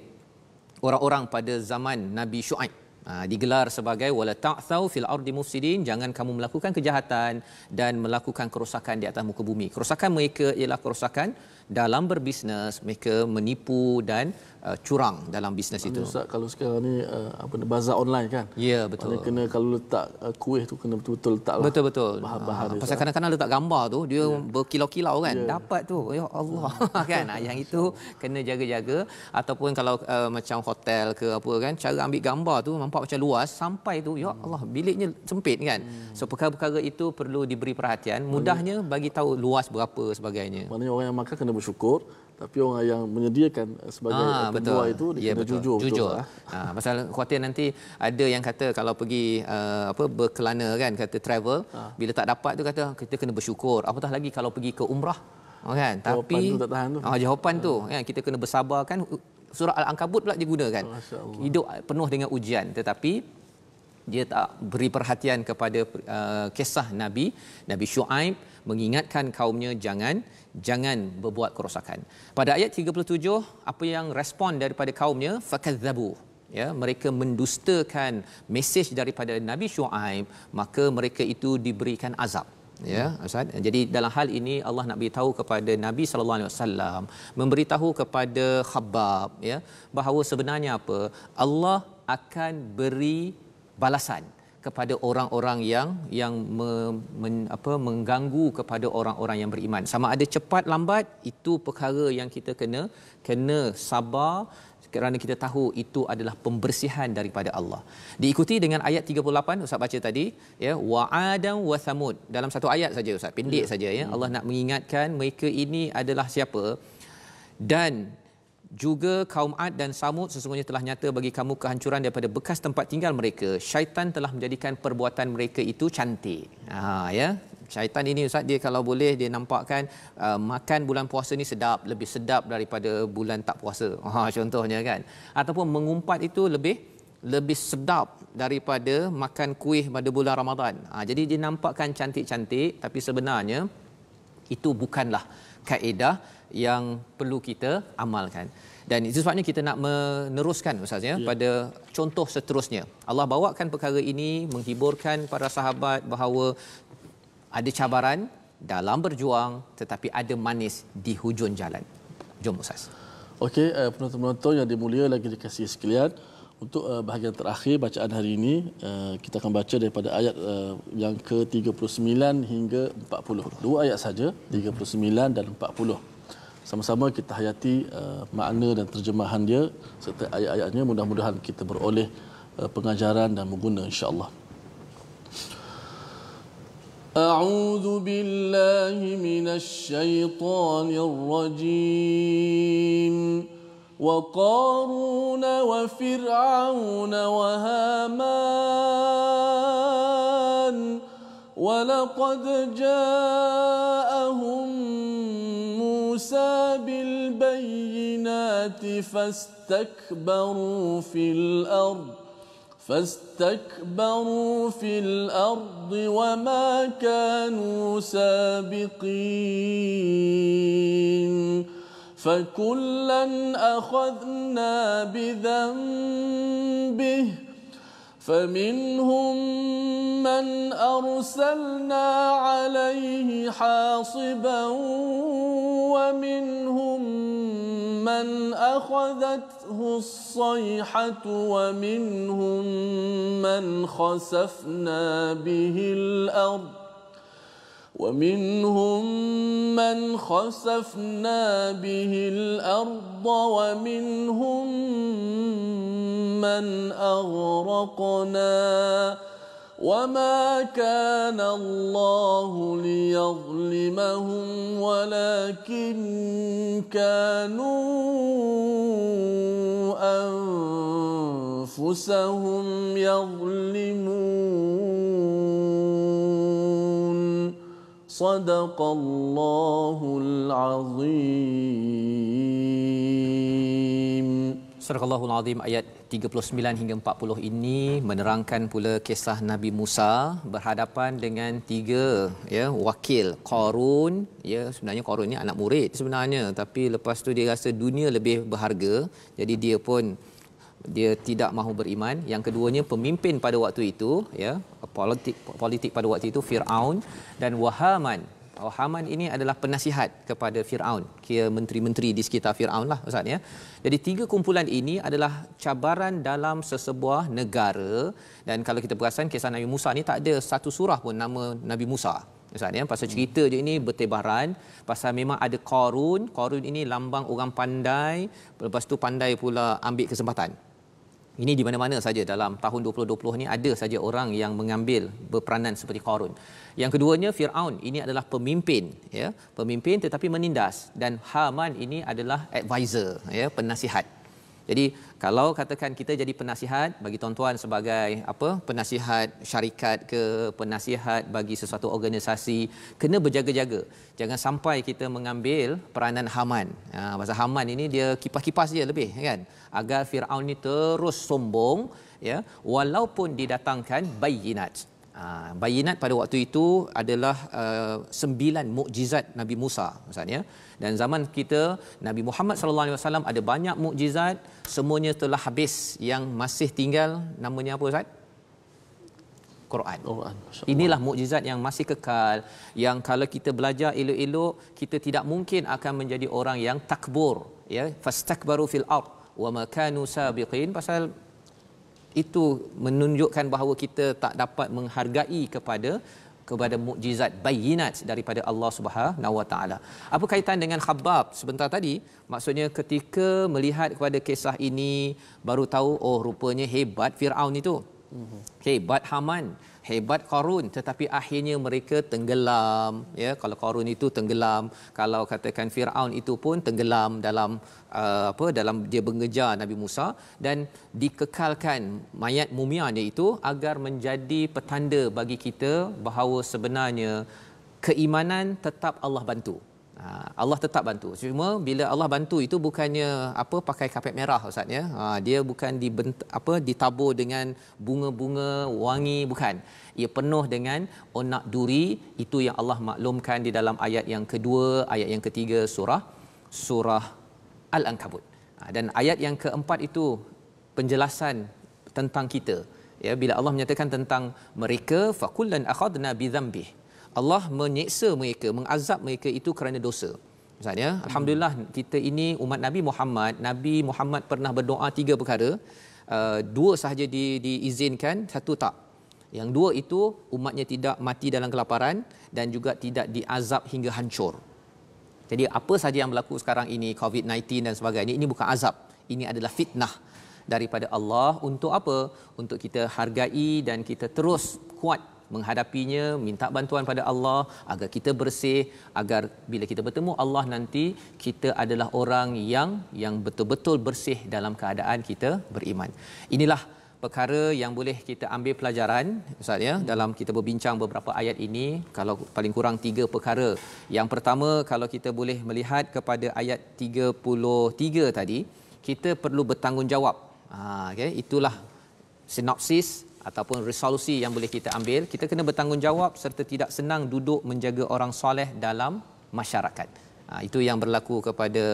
orang-orang pada zaman Nabi Syuaib Ha, digelar sebagai wala ta'thau fil ardi mufsidin jangan kamu melakukan kejahatan dan melakukan kerosakan di atas muka bumi kerosakan mereka ialah kerosakan dalam berbisnes mereka menipu dan uh, curang dalam bisnes itu. Ustaz, kalau sekarang ni uh, apa bazar online kan? Ya, betul. Maksudnya kena kalau letak uh, kuih tu kena betul-betul letak lah. Betul betul. Bahan-bahan. Uh, pasal kadang-kadang letak gambar tu dia yeah. berkilau-kilau kan. Yeah. Dapat tu. Ya Allah. Yeah. kan? yang itu kena jaga-jaga ataupun kalau uh, macam hotel ke apa kan cara ambil gambar tu nampak macam luas sampai tu ya hmm. Allah biliknya sempit kan. Hmm. So perkara-perkara itu perlu diberi perhatian. Mudahnya bagi tahu luas berapa sebagainya. Maknanya orang yang makan kena bersyukur tapi orang yang menyediakan eh, sebagai ha, betul. penjual itu dia ya, betul. jujur jujur betul. ha ah, pasal khuatir nanti ada yang kata kalau pergi uh, apa berkelana kan kata travel ha. bila tak dapat tu kata kita kena bersyukur apatah lagi kalau pergi ke umrah oh kan jawapan tapi tu tak tahan tu. Ha, jawapan ha. tu kan kita kena bersabar kan surah al-ankabut pula digunakan oh, hidup penuh dengan ujian tetapi dia tak beri perhatian kepada uh, kisah nabi nabi Shu'aib mengingatkan kaumnya jangan jangan berbuat kerosakan. Pada ayat 37 apa yang respon daripada kaumnya fakadzabu ya mereka mendustakan mesej daripada Nabi Shu'aib maka mereka itu diberikan azab ya ustaz jadi dalam hal ini Allah nak beritahu kepada Nabi sallallahu alaihi wasallam memberitahu kepada Khabbab ya bahawa sebenarnya apa Allah akan beri balasan kepada orang-orang yang yang me, men, apa mengganggu kepada orang-orang yang beriman. Sama ada cepat lambat itu perkara yang kita kena kena sabar kerana kita tahu itu adalah pembersihan daripada Allah. Diikuti dengan ayat 38 Ustaz baca tadi ya wa'adam wa samud dalam satu ayat saja Ustaz pendek ya. saja ya. Hmm. Allah nak mengingatkan mereka ini adalah siapa dan juga kaum Ad dan Samud sesungguhnya telah nyata bagi kamu kehancuran daripada bekas tempat tinggal mereka. Syaitan telah menjadikan perbuatan mereka itu cantik. Ha, ya. Syaitan ini Ustaz, dia kalau boleh dia nampakkan uh, makan bulan puasa ni sedap, lebih sedap daripada bulan tak puasa. Ha, contohnya kan. Ataupun mengumpat itu lebih lebih sedap daripada makan kuih pada bulan Ramadan. Ha, jadi dia nampakkan cantik-cantik tapi sebenarnya itu bukanlah kaedah yang perlu kita amalkan. Dan itu sebabnya kita nak meneruskan Ustaz ya, ya. pada contoh seterusnya. Allah bawakan perkara ini menghiburkan para sahabat bahawa ada cabaran dalam berjuang tetapi ada manis di hujung jalan. Jom Ustaz. Okey, uh, penonton-penonton yang dimulia lagi dikasih sekalian. Untuk uh, bahagian terakhir bacaan hari ini, uh, kita akan baca daripada ayat uh, yang ke-39 hingga 40. Dua ayat saja, 39 dan 40 sama-sama kita hayati uh, makna dan terjemahan dia serta ayat-ayatnya mudah-mudahan kita beroleh uh, pengajaran dan mengguna insya-Allah. A'udzu billahi minasy syaithanir rajim. Wa qarun وقارون وفرعون وهامان ولقد jaahum. موسى بالبينات فاستكبروا في الأرض فاستكبروا في الأرض وما كانوا سابقين فكلا أخذنا بذنبه فمنهم من أرسلنا عليه حاصبا ومنهم من أخذته الصيحة ومنهم من خسفنا به الأرض ومنهم من خسفنا به الارض ومنهم من اغرقنا وما كان الله ليظلمهم ولكن كانوا انفسهم يظلمون صدق الله العظيم Surah Al-Azim ayat 39 hingga 40 ini menerangkan pula kisah Nabi Musa berhadapan dengan tiga ya wakil Qarun ya sebenarnya Qarun ni anak murid sebenarnya tapi lepas tu dia rasa dunia lebih berharga jadi dia pun dia tidak mahu beriman yang keduanya pemimpin pada waktu itu ya politik politik pada waktu itu Firaun dan Wahaman Wahaman ini adalah penasihat kepada Firaun kia menteri-menteri di sekitar Firaun lah ustaz ya jadi tiga kumpulan ini adalah cabaran dalam sesebuah negara dan kalau kita perasan kisah Nabi Musa ni tak ada satu surah pun nama Nabi Musa Ustaz ya, pasal cerita je ini bertebaran, pasal memang ada korun, korun ini lambang orang pandai, lepas tu pandai pula ambil kesempatan. Ini di mana-mana saja dalam tahun 2020 ini ada saja orang yang mengambil berperanan seperti Qarun. Yang keduanya Firaun ini adalah pemimpin ya, pemimpin tetapi menindas dan Haman ini adalah advisor ya, penasihat. Jadi kalau katakan kita jadi penasihat bagi tuan-tuan sebagai apa penasihat syarikat ke penasihat bagi sesuatu organisasi kena berjaga-jaga. Jangan sampai kita mengambil peranan Haman. Ha pasal Haman ini dia kipas-kipas je lebih ya kan. Agar Firaun ni terus sombong ya walaupun didatangkan bayinat Ah, bayinat pada waktu itu adalah ah, sembilan mukjizat Nabi Musa misalnya dan zaman kita Nabi Muhammad sallallahu alaihi wasallam ada banyak mukjizat semuanya telah habis yang masih tinggal namanya apa ustaz Quran. Inilah mukjizat yang masih kekal yang kalau kita belajar elok-elok kita tidak mungkin akan menjadi orang yang takbur ya fastakbaru fil ard wa makanu sabiqin pasal itu menunjukkan bahawa kita tak dapat menghargai kepada kepada mukjizat bayinat daripada Allah Subhanahu Wa Taala. Apa kaitan dengan Khabbab sebentar tadi? Maksudnya ketika melihat kepada kisah ini baru tahu oh rupanya hebat Firaun itu. Mhm. Hebat Haman hebat Korun tetapi akhirnya mereka tenggelam ya kalau Korun itu tenggelam kalau katakan Firaun itu pun tenggelam dalam uh, apa dalam dia mengejar Nabi Musa dan dikekalkan mayat mumianya itu agar menjadi petanda bagi kita bahawa sebenarnya keimanan tetap Allah bantu Ha, Allah tetap bantu. Cuma bila Allah bantu itu bukannya apa pakai karpet merah ustaz ya. Ha, dia bukan di apa ditabur dengan bunga-bunga wangi bukan. Ia penuh dengan onak duri itu yang Allah maklumkan di dalam ayat yang kedua, ayat yang ketiga surah surah Al-Ankabut. Ha, dan ayat yang keempat itu penjelasan tentang kita. Ya bila Allah menyatakan tentang mereka fakullan akhadna bidzambihi Allah menyiksa mereka, mengazab mereka itu kerana dosa. Misalnya, hmm. alhamdulillah kita ini umat Nabi Muhammad, Nabi Muhammad pernah berdoa tiga perkara. Uh, dua sahaja di, diizinkan, satu tak. Yang dua itu umatnya tidak mati dalam kelaparan dan juga tidak diazab hingga hancur. Jadi apa saja yang berlaku sekarang ini COVID-19 dan sebagainya ini bukan azab. Ini adalah fitnah daripada Allah untuk apa? Untuk kita hargai dan kita terus kuat menghadapinya minta bantuan pada Allah agar kita bersih agar bila kita bertemu Allah nanti kita adalah orang yang yang betul-betul bersih dalam keadaan kita beriman inilah perkara yang boleh kita ambil pelajaran ustaz ya dalam kita berbincang beberapa ayat ini kalau paling kurang tiga perkara yang pertama kalau kita boleh melihat kepada ayat 33 tadi kita perlu bertanggungjawab ha okay, itulah sinopsis ataupun resolusi yang boleh kita ambil kita kena bertanggungjawab serta tidak senang duduk menjaga orang soleh dalam masyarakat ha, itu yang berlaku kepada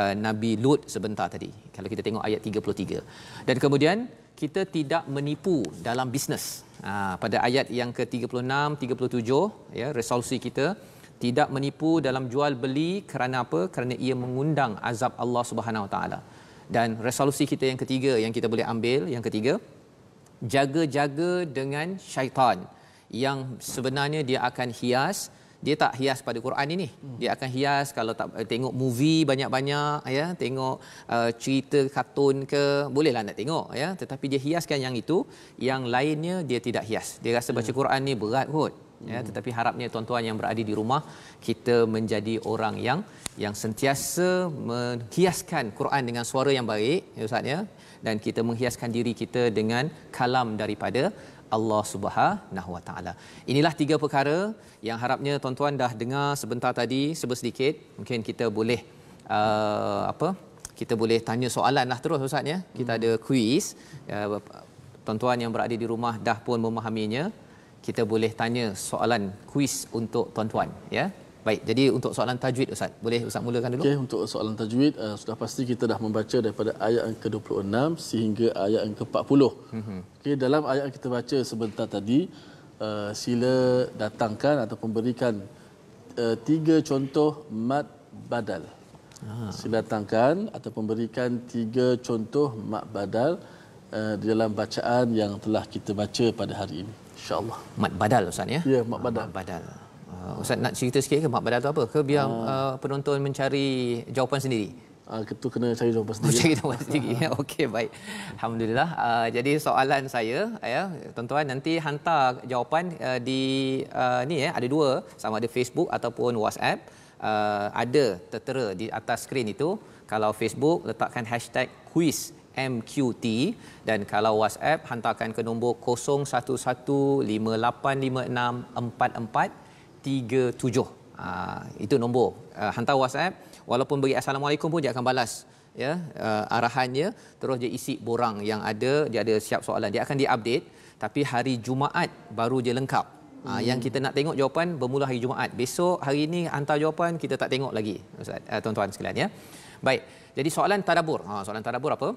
uh, nabi lut sebentar tadi kalau kita tengok ayat 33 dan kemudian kita tidak menipu dalam bisnes ha, pada ayat yang ke 36 37 ya resolusi kita tidak menipu dalam jual beli kerana apa kerana ia mengundang azab Allah Subhanahu Wa Taala dan resolusi kita yang ketiga yang kita boleh ambil yang ketiga jaga-jaga dengan syaitan yang sebenarnya dia akan hias dia tak hias pada Quran ini hmm. dia akan hias kalau tak eh, tengok movie banyak-banyak ya tengok uh, cerita kartun ke bolehlah nak tengok ya tetapi dia hiaskan yang itu yang lainnya dia tidak hias dia rasa baca hmm. Quran ni berat kot ya tetapi harapnya tuan-tuan yang berada di rumah kita menjadi orang yang yang sentiasa menghiaskan Quran dengan suara yang baik ya ustaz ya dan kita menghiaskan diri kita dengan kalam daripada Allah Subhanahu Wa Taala. Inilah tiga perkara yang harapnya tuan-tuan dah dengar sebentar tadi sebesedikit mungkin kita boleh uh, apa kita boleh tanya soalan lah terus ustaz ya. Kita hmm. ada kuis uh, ya, tuan-tuan yang berada di rumah dah pun memahaminya kita boleh tanya soalan kuis untuk tuan-tuan ya. Baik, jadi untuk soalan tajwid Ustaz, boleh Ustaz mulakan dulu? Okey, untuk soalan tajwid uh, sudah pasti kita dah membaca daripada ayat yang ke-26 sehingga ayat yang ke-40. Mm-hmm. Okey, dalam ayat yang kita baca sebentar tadi, uh, sila datangkan atau pemberikan uh, tiga contoh mat badal. Ha. Sila datangkan atau pemberikan tiga contoh mat badal uh, dalam bacaan yang telah kita baca pada hari ini insyaallah mat badal ustaz ya ya mat ah, badal mat badal uh, ustaz nak cerita sikit ke mat badal tu apa ke biar uh, penonton mencari jawapan sendiri uh, Ketua kena cari jawapan sendiri. Oh, cari jawapan sendiri. Okey, baik. Alhamdulillah. Uh, jadi soalan saya, ya, tuan-tuan nanti hantar jawapan uh, di uh, ni ya, eh, ada dua, sama ada Facebook ataupun WhatsApp. Uh, ada tertera di atas skrin itu kalau Facebook letakkan hashtag quiz MQT dan kalau WhatsApp hantarkan ke nombor 0115856 4437 Ha, itu nombor ah, hantar WhatsApp walaupun bagi assalamualaikum pun dia akan balas ya ah, arahannya terus dia isi borang yang ada dia ada siap soalan dia akan diupdate tapi hari Jumaat baru dia lengkap ah, hmm. yang kita nak tengok jawapan bermula hari Jumaat besok hari ini hantar jawapan kita tak tengok lagi ustaz ha, tuan-tuan sekalian ya baik jadi soalan tadabbur ha soalan tadabbur apa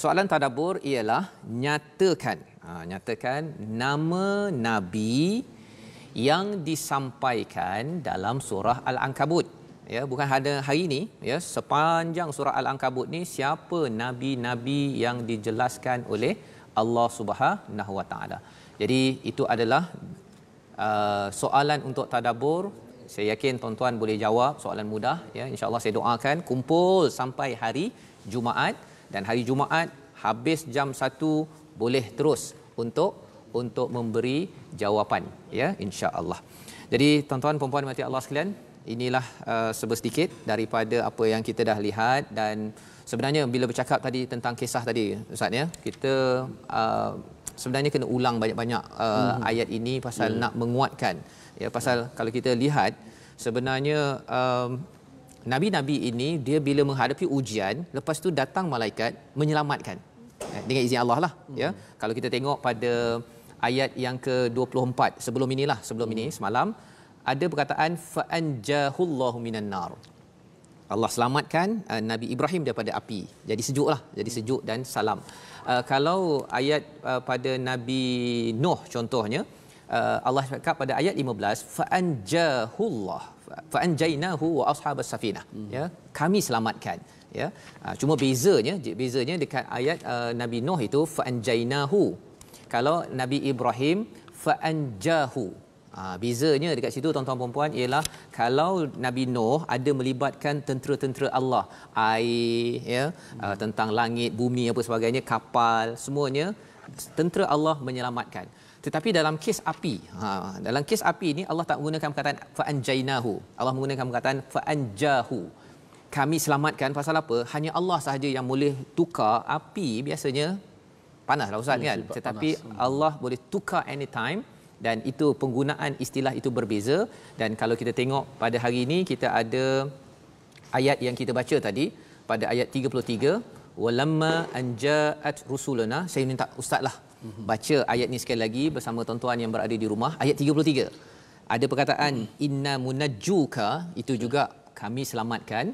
Soalan tadabur ialah nyatakan ha, nyatakan nama nabi yang disampaikan dalam surah al-ankabut ya bukan hanya hari ini ya sepanjang surah al-ankabut ni siapa nabi-nabi yang dijelaskan oleh Allah Subhanahu wa taala jadi itu adalah uh, soalan untuk tadabur saya yakin tuan-tuan boleh jawab soalan mudah ya insyaallah saya doakan kumpul sampai hari Jumaat dan hari Jumaat habis jam 1 boleh terus untuk untuk memberi jawapan ya Insya Allah. Jadi tuan-tuan puan-puan mati Allah sekalian, inilah uh, sebes sedikit daripada apa yang kita dah lihat dan sebenarnya bila bercakap tadi tentang kisah tadi ustaz ya, kita uh, sebenarnya kena ulang banyak-banyak uh, hmm. ayat ini pasal hmm. nak menguatkan ya pasal kalau kita lihat sebenarnya um, Nabi-nabi ini dia bila menghadapi ujian, lepas tu datang malaikat menyelamatkan. Eh, dengan izin Allah lah, hmm. ya. Kalau kita tengok pada ayat yang ke-24 sebelum inilah, sebelum ini hmm. semalam ada perkataan fa'anjahullahu minan nar. Allah selamatkan uh, Nabi Ibrahim daripada api. Jadi sejuklah, jadi hmm. sejuk dan salam. Uh, kalau ayat uh, pada Nabi Nuh contohnya, uh, Allah cakap pada ayat 15 fa'anjahullah fa anjaynahu wa ashabas safinah ya kami selamatkan ya uh, cuma bezanya bezanya dekat ayat uh, nabi nuh itu fa anjaynahu kalau nabi ibrahim fa anjahu Ha, bezanya dekat situ tuan-tuan dan puan ialah kalau Nabi Nuh ada melibatkan tentera-tentera Allah air ya uh, hmm. uh, tentang langit bumi apa sebagainya kapal semuanya tentera Allah menyelamatkan tetapi dalam kes api ha dalam kes api ini Allah tak menggunakan perkataan faanjainahu Allah menggunakan perkataan faanjahu kami selamatkan pasal apa hanya Allah sahaja yang boleh tukar api biasanya panaslah ustaz kan tetapi panas. Hmm. Allah boleh tukar anytime dan itu penggunaan istilah itu berbeza dan kalau kita tengok pada hari ini kita ada ayat yang kita baca tadi pada ayat 33 walamma anjaat rusulana saya minta ustaz lah Baca ayat ni sekali lagi bersama tuan-tuan yang berada di rumah. Ayat 33. Ada perkataan inna munajjuka itu juga kami selamatkan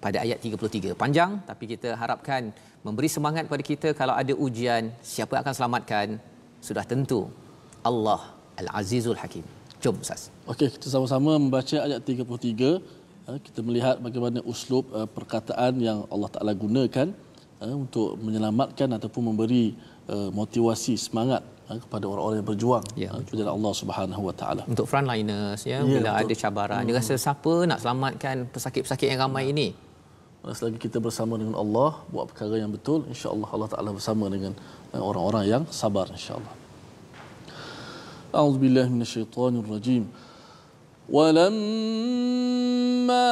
pada ayat 33. Panjang tapi kita harapkan memberi semangat pada kita kalau ada ujian, siapa akan selamatkan? Sudah tentu Allah Al-Azizul Hakim. Jom Ustaz. Okey, kita sama-sama membaca ayat 33 eh, kita melihat bagaimana uslub eh, perkataan yang Allah Taala gunakan eh, untuk menyelamatkan ataupun memberi Eh, motivasi semangat eh, kepada orang-orang yang berjuang ya, eh, kepada Allah Subhanahu Wa Taala. Untuk frontliners ya, ya bila betul. ada cabaran, hmm. dia rasa siapa nak selamatkan pesakit-pesakit yang ramai ini. Selagi lagi kita bersama dengan Allah buat perkara yang betul, insya-Allah Allah Taala bersama dengan orang-orang yang sabar insya-Allah. A'udzubillahi minasyaitonirrajim. Walamma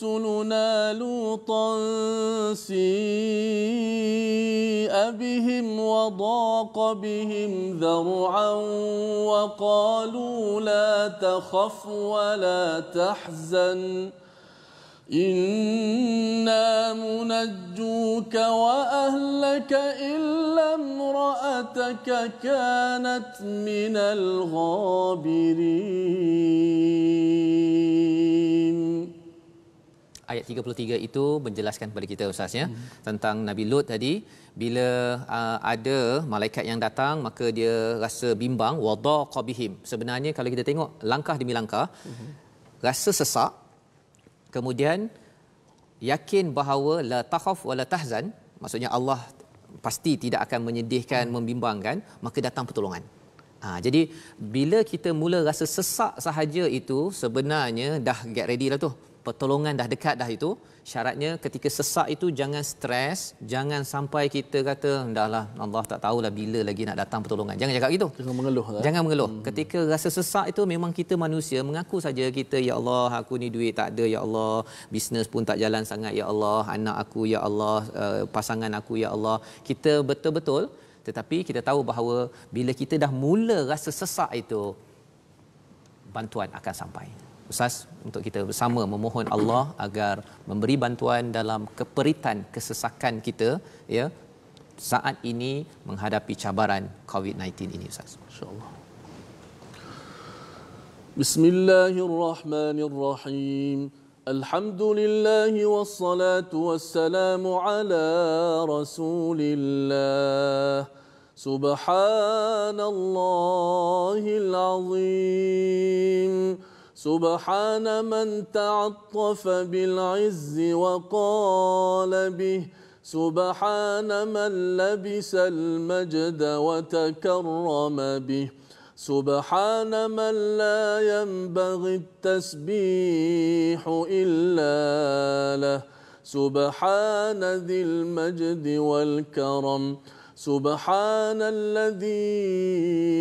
رسلنا لوطا سيء بهم وضاق بهم ذرعا وقالوا لا تخف ولا تحزن إنا منجوك وأهلك إلا امرأتك كانت من الغابرين ayat 33 itu menjelaskan kepada kita ustaz ya hmm. tentang Nabi Lot tadi bila uh, ada malaikat yang datang maka dia rasa bimbang wadaqa bihim. Sebenarnya kalau kita tengok langkah demi langkah hmm. rasa sesak kemudian yakin bahawa la takhaf wa la tahzan maksudnya Allah pasti tidak akan menyedihkan hmm. membimbangkan maka datang pertolongan. Ha, jadi bila kita mula rasa sesak sahaja itu sebenarnya dah get ready lah tu pertolongan dah dekat dah itu syaratnya ketika sesak itu jangan stres jangan sampai kita kata dahlah Allah tak tahulah bila lagi nak datang pertolongan jangan cakap gitu jangan mengeluh lah. jangan mengeluh hmm. ketika rasa sesak itu memang kita manusia mengaku saja kita ya Allah aku ni duit tak ada ya Allah bisnes pun tak jalan sangat ya Allah anak aku ya Allah eh, pasangan aku ya Allah kita betul-betul tetapi kita tahu bahawa bila kita dah mula rasa sesak itu bantuan akan sampai. Ustaz untuk kita bersama memohon Allah agar memberi bantuan dalam keperitan kesesakan kita ya saat ini menghadapi cabaran COVID-19 ini Ustaz. Insya-Allah. Bismillahirrahmanirrahim. Alhamdulillah wassalatu wassalamu ala Rasulillah. Subhanallahil azim. سبحان من تعطف بالعز وقال به سبحان من لبس المجد وتكرم به سبحان من لا ينبغي التسبيح إلا له سبحان ذي المجد والكرم سبحان الذي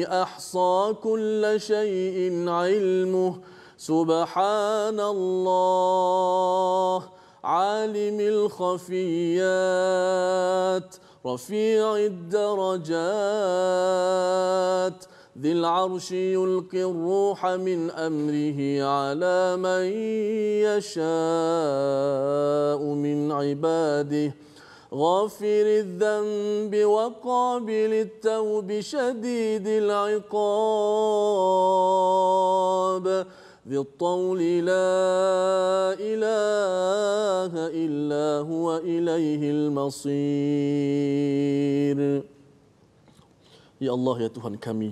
أحصى كل شيء علمه سبحان الله عالم الخفيات رفيع الدرجات ذي العرش يلقي الروح من امره على من يشاء من عباده غافر الذنب وقابل التوب شديد العقاب ذي الطول لا إله إلا هو إليه المصير Ya Allah, Ya Tuhan kami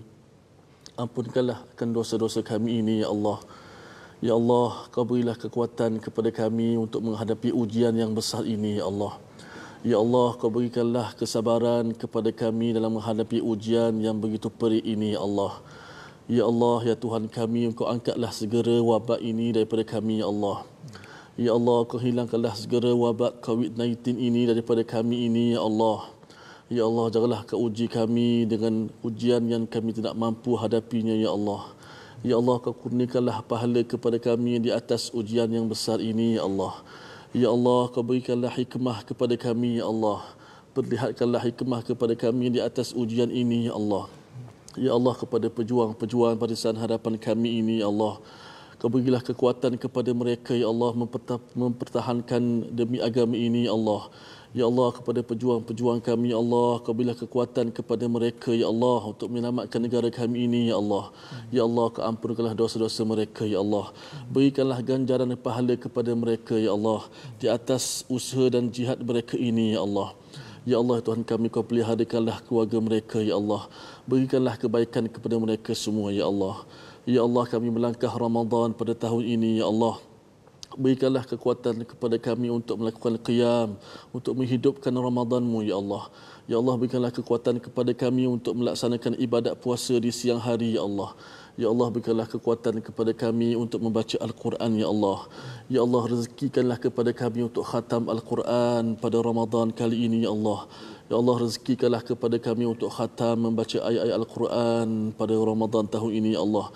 Ampunkanlah akan dosa-dosa kami ini, Ya Allah Ya Allah, kau berilah kekuatan kepada kami untuk menghadapi ujian yang besar ini, Ya Allah. Ya Allah, kau berikanlah kesabaran kepada kami dalam menghadapi ujian yang begitu perih ini, Ya Allah, Ya Allah, Ya Tuhan kami, Engkau angkatlah segera wabak ini daripada kami, Ya Allah. Ya Allah, Engkau hilangkanlah segera wabak COVID-19 ini daripada kami ini, Ya Allah. Ya Allah, janganlah Kau uji kami dengan ujian yang kami tidak mampu hadapinya, Ya Allah. Ya Allah, Kau kurnikanlah pahala kepada kami di atas ujian yang besar ini, Ya Allah. Ya Allah, Kau berikanlah hikmah kepada kami, Ya Allah. Perlihatkanlah hikmah kepada kami di atas ujian ini, Ya Allah. Ya Allah kepada pejuang-pejuang barisan hadapan kami ini Ya Allah Kau berilah kekuatan kepada mereka Ya Allah Mempertahankan demi agama ini Ya Allah Ya Allah kepada pejuang-pejuang kami Ya Allah Kau berilah kekuatan kepada mereka Ya Allah Untuk menamatkan negara kami ini Ya Allah Ya Allah Kau dosa-dosa mereka Ya Allah Berikanlah ganjaran pahala kepada mereka Ya Allah Di atas usaha dan jihad mereka ini Ya Allah Ya Allah Tuhan kami kau peliharakanlah keluarga mereka Ya Allah berikanlah kebaikan kepada mereka semua ya Allah ya Allah kami melangkah Ramadan pada tahun ini ya Allah berikanlah kekuatan kepada kami untuk melakukan qiyam untuk menghidupkan Ramadhanmu, ya Allah ya Allah berikanlah kekuatan kepada kami untuk melaksanakan ibadat puasa di siang hari ya Allah ya Allah berikanlah kekuatan kepada kami untuk membaca al-Quran ya Allah ya Allah rezekikanlah kepada kami untuk khatam al-Quran pada Ramadhan kali ini ya Allah Ya Allah rezekikanlah kepada kami untuk khatam membaca ayat-ayat Al-Quran pada Ramadan tahun ini Ya Allah.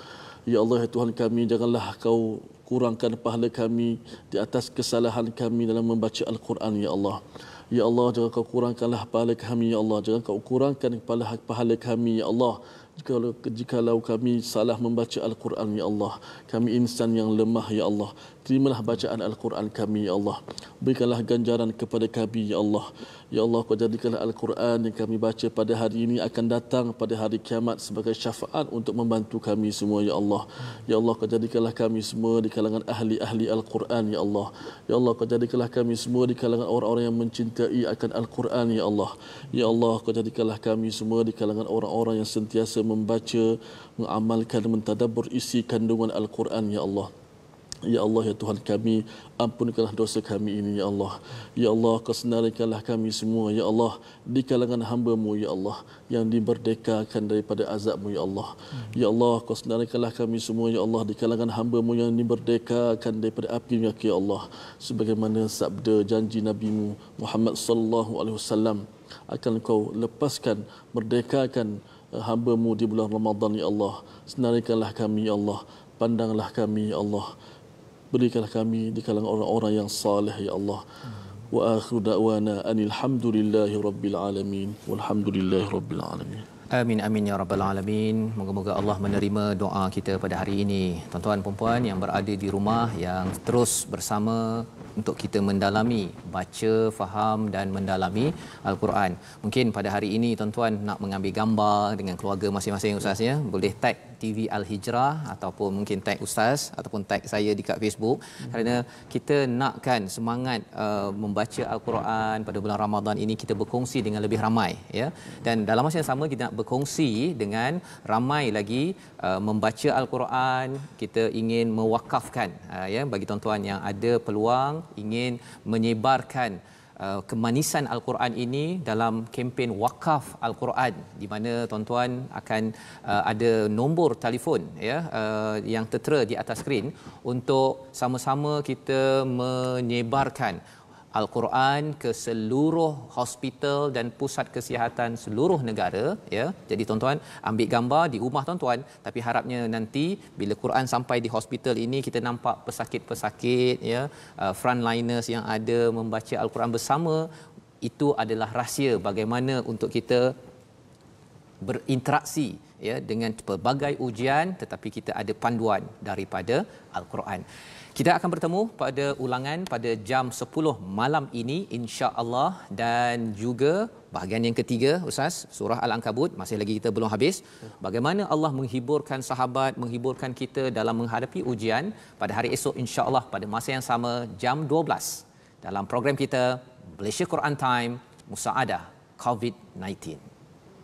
Ya Allah ya Tuhan kami janganlah kau kurangkan pahala kami di atas kesalahan kami dalam membaca Al-Quran Ya Allah. Ya Allah jangan kau kurangkanlah pahala kami Ya Allah. Jangan kau kurangkan pahala, pahala kami Ya Allah. jika jikalau kami salah membaca Al-Quran Ya Allah. Kami insan yang lemah Ya Allah. Terimalah bacaan Al-Quran kami, Ya Allah. Berikanlah ganjaran kepada kami, Ya Allah. Ya Allah, kau jadikanlah Al-Quran yang kami baca pada hari ini akan datang pada hari kiamat sebagai syafaat untuk membantu kami semua, Ya Allah. Ya Allah, kau jadikanlah kami semua di kalangan ahli-ahli Al-Quran, Ya Allah. Ya Allah, kau jadikanlah kami semua di kalangan orang-orang yang mencintai akan Al-Quran, Ya Allah. Ya Allah, kau jadikanlah kami semua di kalangan orang-orang yang sentiasa membaca, mengamalkan, mentadabur isi kandungan Al-Quran, Ya Allah. Ya Allah. Ya Allah, Ya Tuhan kami, ampunkanlah dosa kami ini, Ya Allah. Ya Allah, kesenarikanlah kami semua, Ya Allah, di kalangan hamba-Mu, Ya Allah, yang diberdekakan daripada azab-Mu, Ya Allah. Ya Allah, kesenarikanlah kami semua, Ya Allah, di kalangan hamba-Mu yang diberdekakan daripada api neraka, Ya Allah. Sebagaimana sabda janji nabi Muhammad sallallahu alaihi wasallam akan kau lepaskan, merdekakan eh, hamba-Mu di bulan Ramadan, Ya Allah. Senarikanlah kami, Ya Allah. Pandanglah kami, Ya Allah berikanlah kami di kalangan orang-orang yang saleh ya Allah wa akhiru da'wana anilhamdulillahi rabbil alamin walhamdulillahi rabbil alamin Amin amin ya rabbal alamin. Moga-moga Allah menerima doa kita pada hari ini. Tuan-tuan dan puan-puan yang berada di rumah yang terus bersama untuk kita mendalami, baca, faham dan mendalami Al-Quran. Mungkin pada hari ini tuan-tuan nak mengambil gambar dengan keluarga masing-masing ustaz ya, boleh tag TV Al Hijrah ataupun mungkin tag ustaz ataupun tag saya dekat Facebook hmm. kerana kita nakkan semangat uh, membaca al-Quran pada bulan Ramadan ini kita berkongsi dengan lebih ramai ya dan dalam masa yang sama kita nak berkongsi dengan ramai lagi uh, membaca al-Quran kita ingin mewakafkan uh, ya bagi tuan-tuan yang ada peluang ingin menyebarkan Uh, kemanisan al-Quran ini dalam kempen wakaf al-Quran di mana tuan-tuan akan uh, ada nombor telefon ya uh, yang tertera di atas skrin untuk sama-sama kita menyebarkan Al-Quran ke seluruh hospital dan pusat kesihatan seluruh negara ya. Jadi tuan-tuan ambil gambar di rumah tuan-tuan tapi harapnya nanti bila Quran sampai di hospital ini kita nampak pesakit-pesakit ya uh, frontliners yang ada membaca Al-Quran bersama itu adalah rahsia bagaimana untuk kita berinteraksi ya dengan pelbagai ujian tetapi kita ada panduan daripada Al-Quran. Kita akan bertemu pada ulangan pada jam 10 malam ini insya-Allah dan juga bahagian yang ketiga ustaz surah al-ankabut masih lagi kita belum habis bagaimana Allah menghiburkan sahabat menghiburkan kita dalam menghadapi ujian pada hari esok insya-Allah pada masa yang sama jam 12 dalam program kita Malaysia Quran Time Musaada COVID-19